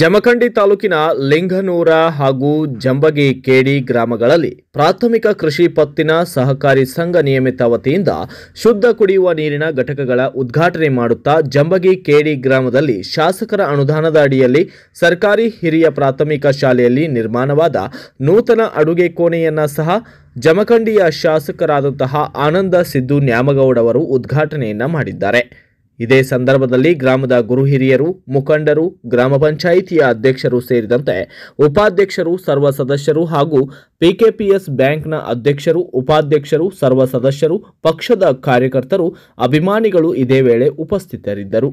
ಜಮಖಂಡಿ ತಾಲೂಕಿನ ಲಿಂಗನೂರ ಹಾಗೂ ಜಂಬಗಿ ಕೇಡಿ ಗ್ರಾಮಗಳಲ್ಲಿ ಪ್ರಾಥಮಿಕ ಕೃಷಿ ಪತ್ತಿನ ಸಹಕಾರಿ ಸಂಘ ನಿಯಮಿತ ವತಿಯಿಂದ ಶುದ್ಧ ಕುಡಿಯುವ ನೀರಿನ ಘಟಕಗಳ ಉದ್ಘಾಟನೆ ಮಾಡುತ್ತಾ ಜಂಬಗಿ ಕೇಡಿ ಗ್ರಾಮದಲ್ಲಿ ಶಾಸಕರ ಅನುದಾನದ ಅಡಿಯಲ್ಲಿ ಸರ್ಕಾರಿ ಹಿರಿಯ ಪ್ರಾಥಮಿಕ ಶಾಲೆಯಲ್ಲಿ ನಿರ್ಮಾಣವಾದ ನೂತನ ಅಡುಗೆ ಕೋಣೆಯನ್ನ ಸಹ ಜಮಖಂಡಿಯ ಶಾಸಕರಾದಂತಹ ಆನಂದ ಸಿದ್ದು ನ್ಯಾಮಗೌಡವರು ಉದ್ಘಾಟನೆಯನ್ನ ಮಾಡಿದ್ದಾರೆ ಇದೇ ಸಂದರ್ಭದಲ್ಲಿ ಗ್ರಾಮದ ಗುರು ಹಿರಿಯರು ಮುಖಂಡರು ಗ್ರಾಮ ಪಂಚಾಯಿತಿಯ ಅಧ್ಯಕ್ಷರು ಸೇರಿದಂತೆ ಉಪಾಧ್ಯಕ್ಷರು ಸರ್ವ ಸದಸ್ಯರು ಹಾಗೂ ಪಿಕೆಪಿಎಸ್ ಬ್ಯಾಂಕ್ನ ಅಧ್ಯಕ್ಷರು ಉಪಾಧ್ಯಕ್ಷರು ಸರ್ವ ಸದಸ್ಯರು ಪಕ್ಷದ ಕಾರ್ಯಕರ್ತರು ಅಭಿಮಾನಿಗಳು ಇದೇ ವೇಳೆ ಉಪಸ್ಥಿತರಿದ್ದರು